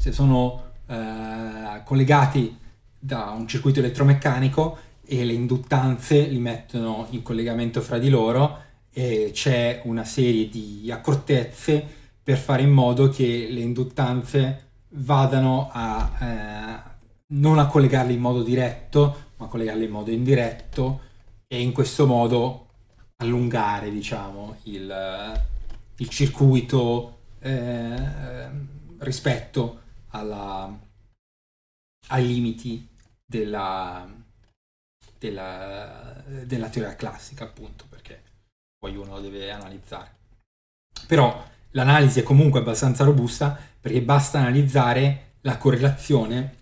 Se sono eh, collegati da un circuito elettromeccanico e le induttanze li mettono in collegamento fra di loro e c'è una serie di accortezze per fare in modo che le induttanze vadano a eh, non a collegarli in modo diretto ma collegarle in modo indiretto e in questo modo allungare diciamo, il, il circuito eh, rispetto alla, ai limiti della, della, della teoria classica appunto perché poi uno deve analizzare però l'analisi è comunque abbastanza robusta perché basta analizzare la correlazione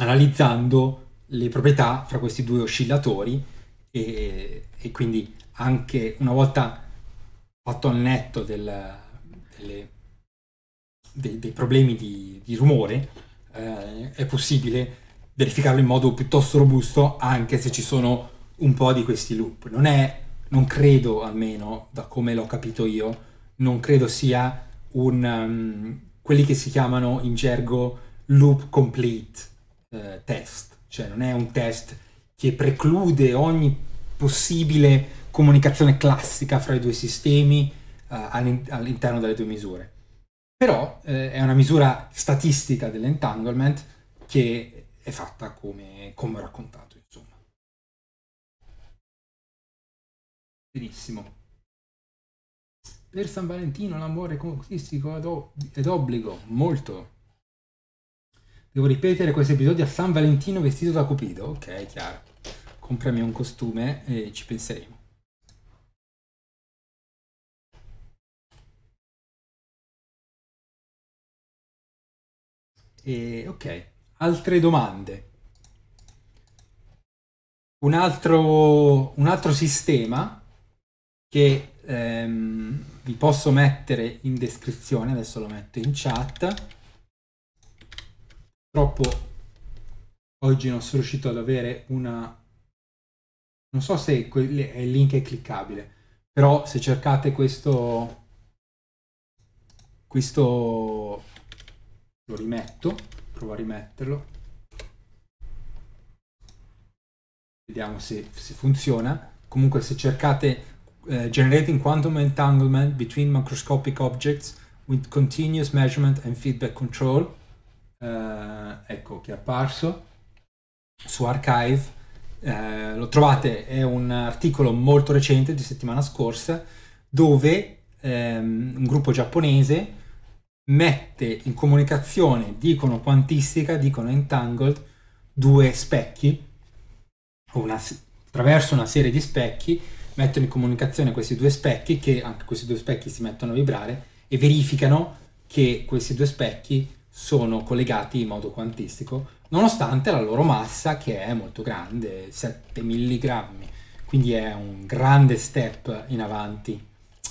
analizzando le proprietà fra questi due oscillatori e, e quindi anche una volta fatto al netto del, delle, dei, dei, problemi di, di rumore eh, è possibile verificarlo in modo piuttosto robusto anche se ci sono un po' di questi loop. Non è, non credo almeno, da come l'ho capito io, non credo sia un, um, quelli che si chiamano in gergo loop complete eh, test cioè non è un test che preclude ogni possibile comunicazione classica fra i due sistemi uh, all'interno delle due misure. Però eh, è una misura statistica dell'entanglement che è fatta come, come ho raccontato, insomma. Benissimo. Per San Valentino l'amore conquistico è d'obbligo, molto Devo ripetere questo episodio a San Valentino vestito da Cupido. Ok, chiaro. Comprami un costume e ci penseremo. E, ok, altre domande. Un altro, un altro sistema che ehm, vi posso mettere in descrizione, adesso lo metto in chat, purtroppo oggi non sono riuscito ad avere una... Non so se il link è cliccabile, però se cercate questo... Questo... Lo rimetto, provo a rimetterlo. Vediamo se, se funziona. Comunque se cercate Uh, generating quantum entanglement between macroscopic objects with continuous measurement and feedback control eh, ecco, che è apparso su Archive. Eh, lo trovate, è un articolo molto recente di settimana scorsa, dove ehm, un gruppo giapponese mette in comunicazione, dicono quantistica, dicono entangled, due specchi, una, attraverso una serie di specchi, mettono in comunicazione questi due specchi, che anche questi due specchi si mettono a vibrare e verificano che questi due specchi sono collegati in modo quantistico, nonostante la loro massa che è molto grande, 7 mg, quindi è un grande step in avanti,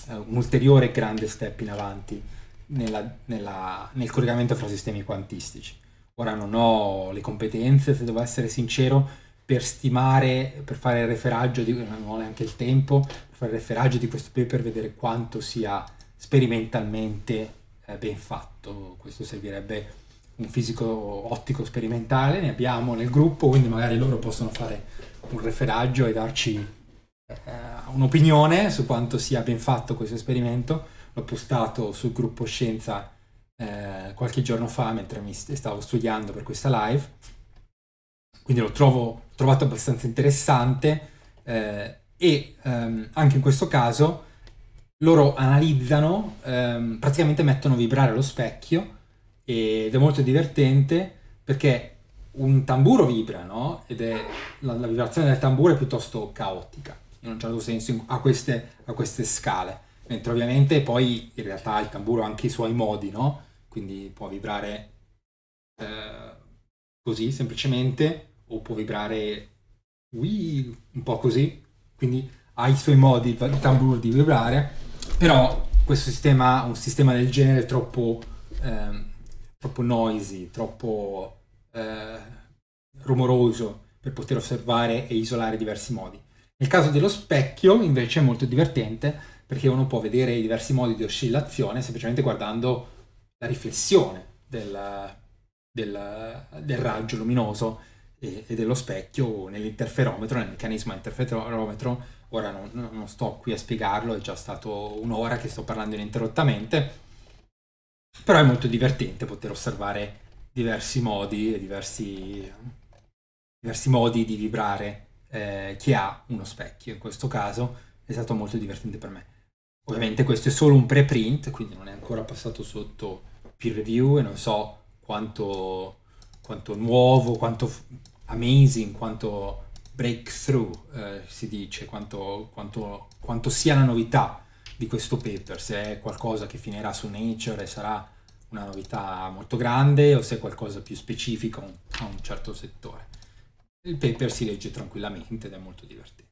eh, un ulteriore grande step in avanti nella, nella, nel collegamento fra sistemi quantistici. Ora non ho le competenze, se devo essere sincero, per stimare, per fare il referaggio, di, non ho neanche il tempo, per fare il referaggio di questo paper, vedere quanto sia sperimentalmente eh, ben fatto. Questo servirebbe un fisico ottico sperimentale, ne abbiamo nel gruppo, quindi magari loro possono fare un referaggio e darci eh, un'opinione su quanto sia ben fatto questo esperimento. L'ho postato sul gruppo Scienza eh, qualche giorno fa mentre mi stavo studiando per questa live, quindi l'ho trovato abbastanza interessante eh, e ehm, anche in questo caso loro analizzano, ehm, praticamente mettono a vibrare lo specchio ed è molto divertente perché un tamburo vibra, no? Ed è la, la, vibrazione del tamburo è piuttosto caotica, in un certo senso, a queste, a queste scale. Mentre ovviamente poi in realtà il tamburo ha anche i suoi modi, no? Quindi può vibrare eh, così semplicemente o può vibrare ui, un po' così. Quindi ha i suoi modi il tamburo di vibrare, però questo sistema, un sistema del genere è troppo, eh, troppo noisy, troppo eh, rumoroso per poter osservare e isolare diversi modi. Nel caso dello specchio invece è molto divertente perché uno può vedere i diversi modi di oscillazione semplicemente guardando la riflessione del, del, del raggio luminoso e, e dello specchio nell'interferometro, nel meccanismo interferometro ora non, non sto qui a spiegarlo, è già stato un'ora che sto parlando ininterrottamente, però è molto divertente poter osservare diversi modi e diversi, diversi, modi di vibrare eh, che ha uno specchio. In questo caso è stato molto divertente per me. Ovviamente questo è solo un preprint, quindi non è ancora passato sotto peer review e non so quanto, quanto nuovo, quanto amazing, quanto breakthrough, eh, si dice, quanto, quanto, quanto, sia la novità di questo paper, se è qualcosa che finirà su Nature e sarà una novità molto grande o se è qualcosa più specifico a un certo settore. Il paper si legge tranquillamente ed è molto divertente.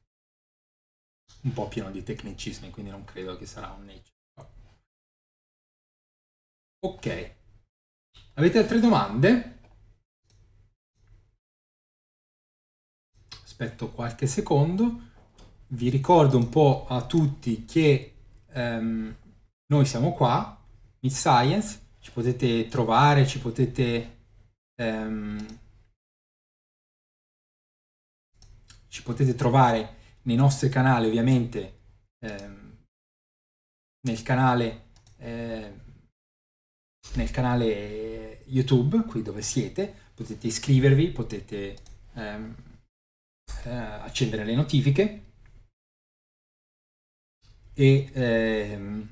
Un po' pieno di tecnicismi, quindi non credo che sarà un Nature. Ok. Avete altre domande? aspetto qualche secondo. Vi ricordo un po' a tutti che ehm, noi siamo qua, Miss Science, ci potete trovare, ci potete... Ehm, ci potete trovare nei nostri canali ovviamente ehm, nel canale eh, nel canale YouTube qui dove siete potete iscrivervi potete ehm, eh, accendere le notifiche e, ehm,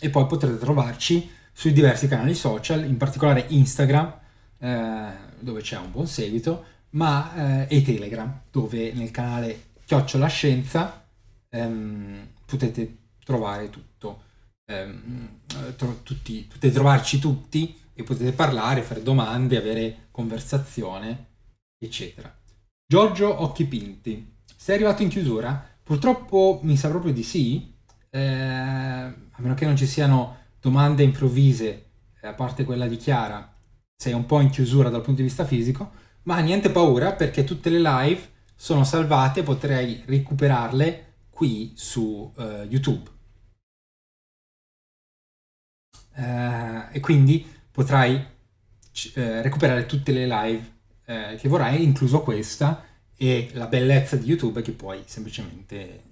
e, poi potrete trovarci sui diversi canali social, in particolare Instagram, eh, dove c'è un buon seguito, ma eh, e Telegram, dove nel canale Chiocciola Scienza ehm, potete trovare tutto. Ehm, tro- tutti, potete trovarci tutti e potete parlare, fare domande, avere conversazione, eccetera. Giorgio Occhi Pinti, sei arrivato in chiusura? Purtroppo mi sa proprio di sì, eh, a meno che non ci siano domande improvvise, eh, a parte quella di Chiara, sei un po' in chiusura dal punto di vista fisico, ma niente paura perché tutte le live sono salvate, potrei recuperarle qui su uh, YouTube. Uh, e quindi potrai uh, recuperare tutte le live eh, che vorrai, incluso questa, e la bellezza di YouTube è che puoi semplicemente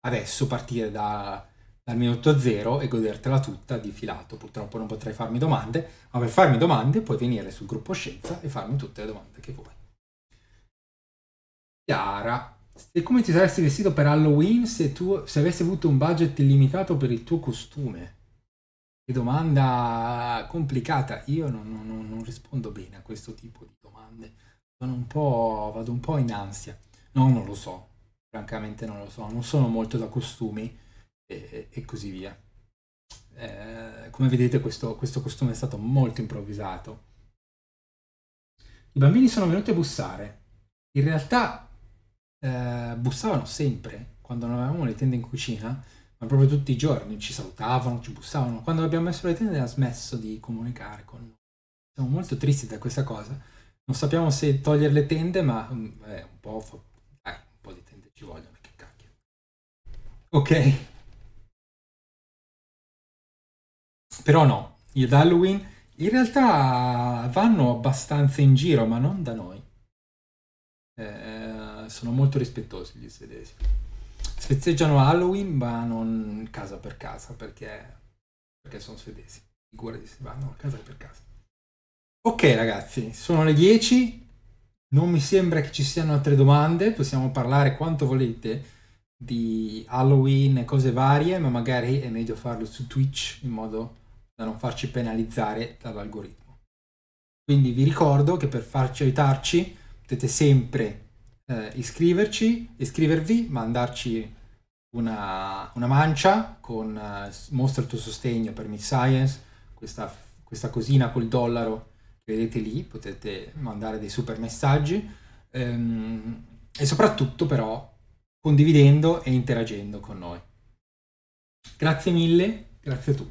adesso partire da, dal minuto zero e godertela tutta di filato. Purtroppo non potrai farmi domande, ma per farmi domande puoi venire sul gruppo Scienza e farmi tutte le domande che vuoi. Chiara, e come ti saresti vestito per Halloween se, tu, se avessi avuto un budget illimitato per il tuo costume? Che domanda complicata. Io non, non, non, rispondo bene a questo tipo di domande. Sono un po', vado un po' in ansia. No, non lo so. Francamente non lo so. Non sono molto da costumi e, e così via. Eh, come vedete questo, questo costume è stato molto improvvisato. I bambini sono venuti a bussare. In realtà eh, bussavano sempre quando non avevamo le tende in cucina ma proprio tutti i giorni ci salutavano, ci bussavano. Quando abbiamo messo le tende ha smesso di comunicare con noi. Siamo molto tristi da questa cosa. Non sappiamo se togliere le tende, ma eh, un po', fa... eh, un po' di tende ci vogliono, che cacchio. Ok. Però no, gli Halloween in realtà vanno abbastanza in giro, ma non da noi. Eh, sono molto rispettosi gli svedesi. Festeggiano Halloween ma non casa per casa perché, perché sono svedesi. Figurati si vanno casa per casa. Ok ragazzi, sono le 10. Non mi sembra che ci siano altre domande, possiamo parlare quanto volete di Halloween e cose varie, ma magari è meglio farlo su Twitch in modo da non farci penalizzare dall'algoritmo. Quindi vi ricordo che per farci aiutarci potete sempre eh, iscriverci, iscrivervi, mandarci una, una mancia con eh, mostra il tuo sostegno per Miss Science, questa, questa cosina col dollaro che vedete lì, potete mandare dei super messaggi ehm, e soprattutto però condividendo e interagendo con noi. Grazie mille, grazie a tutti.